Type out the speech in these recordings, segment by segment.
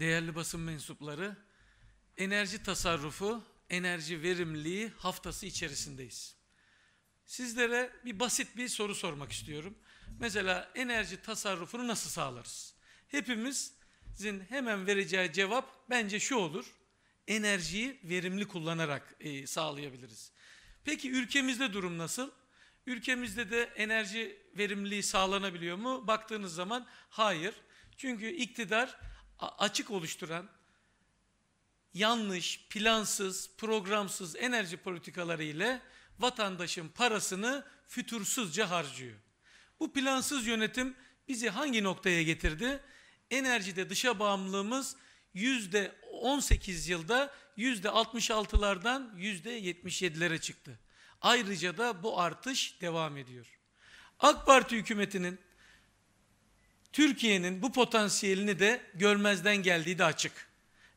değerli basın mensupları, enerji tasarrufu, enerji verimliliği haftası içerisindeyiz. Sizlere bir basit bir soru sormak istiyorum. Mesela enerji tasarrufunu nasıl sağlarız? Hepimizin hemen vereceği cevap bence şu olur. Enerjiyi verimli kullanarak e, sağlayabiliriz. Peki ülkemizde durum nasıl? Ülkemizde de enerji verimliliği sağlanabiliyor mu? Baktığınız zaman hayır. Çünkü iktidar açık oluşturan yanlış, plansız, programsız enerji politikaları ile vatandaşın parasını fütursuzca harcıyor. Bu plansız yönetim bizi hangi noktaya getirdi? Enerjide dışa bağımlılığımız yüzde 18 yılda yüzde 66'lardan yüzde 77'lere çıktı. Ayrıca da bu artış devam ediyor. AK Parti hükümetinin Türkiye'nin bu potansiyelini de görmezden geldiği de açık.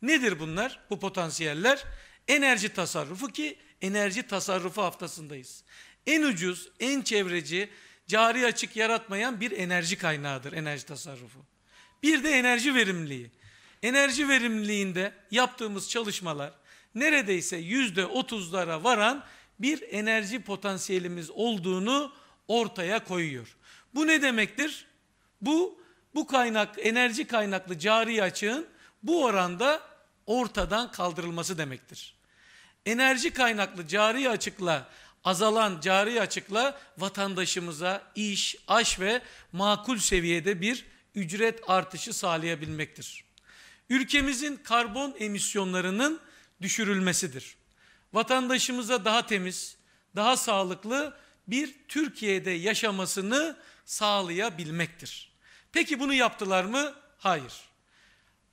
Nedir bunlar bu potansiyeller? Enerji tasarrufu ki enerji tasarrufu haftasındayız. En ucuz, en çevreci, cari açık yaratmayan bir enerji kaynağıdır enerji tasarrufu. Bir de enerji verimliliği. Enerji verimliliğinde yaptığımız çalışmalar neredeyse yüzde otuzlara varan bir enerji potansiyelimiz olduğunu ortaya koyuyor. Bu ne demektir? Bu bu kaynak enerji kaynaklı cari açığın bu oranda ortadan kaldırılması demektir. Enerji kaynaklı cari açıkla azalan cari açıkla vatandaşımıza iş, aş ve makul seviyede bir ücret artışı sağlayabilmektir. Ülkemizin karbon emisyonlarının düşürülmesidir. Vatandaşımıza daha temiz, daha sağlıklı bir Türkiye'de yaşamasını sağlayabilmektir. Peki bunu yaptılar mı? Hayır.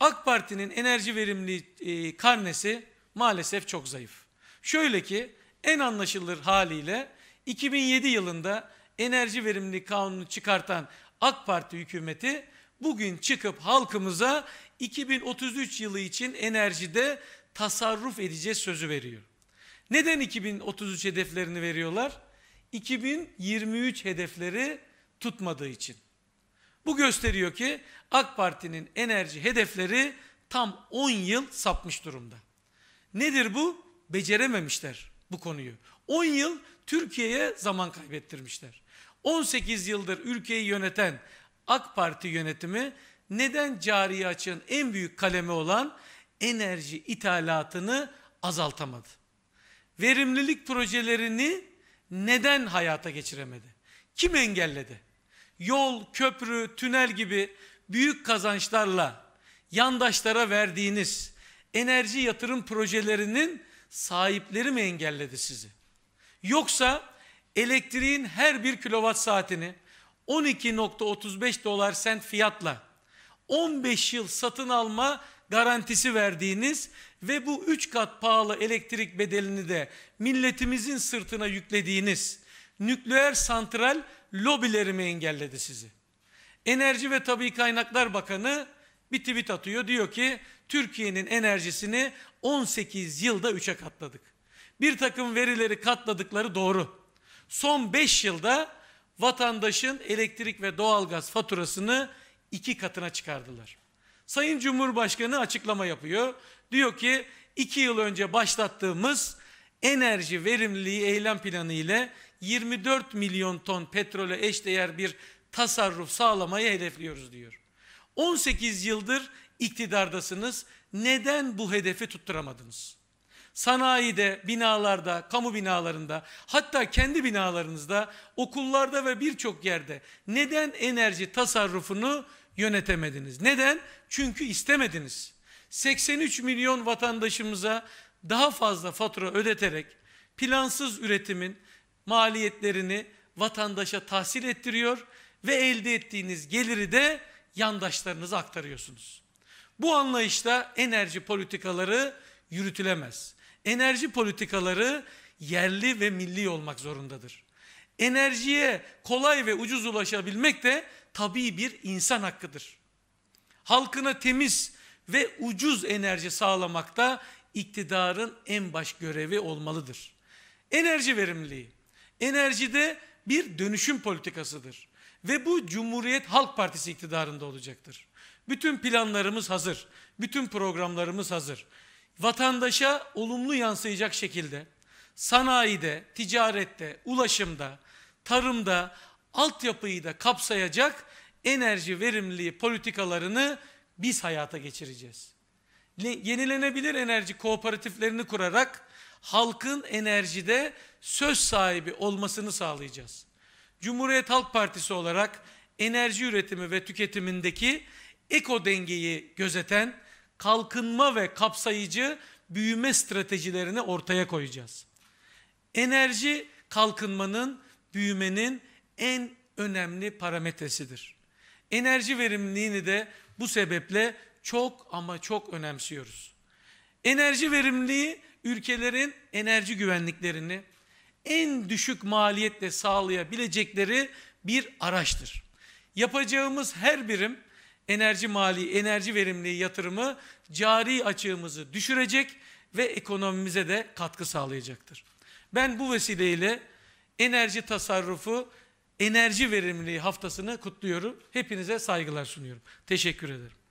AK Parti'nin enerji verimli e, karnesi maalesef çok zayıf. Şöyle ki en anlaşılır haliyle 2007 yılında enerji verimli kanunu çıkartan AK Parti hükümeti bugün çıkıp halkımıza 2033 yılı için enerjide tasarruf edeceğiz sözü veriyor. Neden 2033 hedeflerini veriyorlar? 2023 hedefleri tutmadığı için. Bu gösteriyor ki AK Parti'nin enerji hedefleri tam 10 yıl sapmış durumda. Nedir bu? Becerememişler bu konuyu. 10 yıl Türkiye'ye zaman kaybettirmişler. 18 yıldır ülkeyi yöneten AK Parti yönetimi neden cari açığın en büyük kalemi olan enerji ithalatını azaltamadı? Verimlilik projelerini neden hayata geçiremedi? Kim engelledi? yol, köprü, tünel gibi büyük kazançlarla yandaşlara verdiğiniz enerji yatırım projelerinin sahipleri mi engelledi sizi? Yoksa elektriğin her bir kilowatt saatini 12.35 dolar sent fiyatla 15 yıl satın alma garantisi verdiğiniz ve bu 3 kat pahalı elektrik bedelini de milletimizin sırtına yüklediğiniz nükleer santral lobilerimi engelledi sizi. Enerji ve Tabii Kaynaklar Bakanı bir tweet atıyor. Diyor ki Türkiye'nin enerjisini 18 yılda 3'e katladık. Bir takım verileri katladıkları doğru. Son 5 yılda vatandaşın elektrik ve doğalgaz faturasını iki katına çıkardılar. Sayın Cumhurbaşkanı açıklama yapıyor. Diyor ki iki yıl önce başlattığımız enerji verimliliği eylem planı ile 24 milyon ton petrole eşdeğer bir tasarruf sağlamayı hedefliyoruz diyor. 18 yıldır iktidardasınız. Neden bu hedefi tutturamadınız? Sanayide, binalarda, kamu binalarında, hatta kendi binalarınızda, okullarda ve birçok yerde neden enerji tasarrufunu yönetemediniz? Neden? Çünkü istemediniz. 83 milyon vatandaşımıza daha fazla fatura ödeterek plansız üretimin maliyetlerini vatandaşa tahsil ettiriyor ve elde ettiğiniz geliri de yandaşlarınıza aktarıyorsunuz. Bu anlayışta enerji politikaları yürütülemez. Enerji politikaları yerli ve milli olmak zorundadır. Enerjiye kolay ve ucuz ulaşabilmek de tabii bir insan hakkıdır. Halkına temiz ve ucuz enerji sağlamak da iktidarın en baş görevi olmalıdır. Enerji verimliliği. enerji de bir dönüşüm politikasıdır. Ve bu Cumhuriyet Halk Partisi iktidarında olacaktır. Bütün planlarımız hazır. Bütün programlarımız hazır. Vatandaşa olumlu yansıyacak şekilde sanayide, ticarette, ulaşımda, tarımda, altyapıyı da kapsayacak enerji verimliliği politikalarını biz hayata geçireceğiz yenilenebilir enerji kooperatiflerini kurarak halkın enerjide söz sahibi olmasını sağlayacağız. Cumhuriyet Halk Partisi olarak enerji üretimi ve tüketimindeki eko dengeyi gözeten kalkınma ve kapsayıcı büyüme stratejilerini ortaya koyacağız. Enerji kalkınmanın, büyümenin en önemli parametresidir. Enerji verimliliğini de bu sebeple çok ama çok önemsiyoruz. Enerji verimliliği ülkelerin enerji güvenliklerini en düşük maliyetle sağlayabilecekleri bir araçtır. Yapacağımız her birim enerji mali, enerji verimliliği yatırımı cari açığımızı düşürecek ve ekonomimize de katkı sağlayacaktır. Ben bu vesileyle enerji tasarrufu, enerji verimliliği haftasını kutluyorum. Hepinize saygılar sunuyorum. Teşekkür ederim.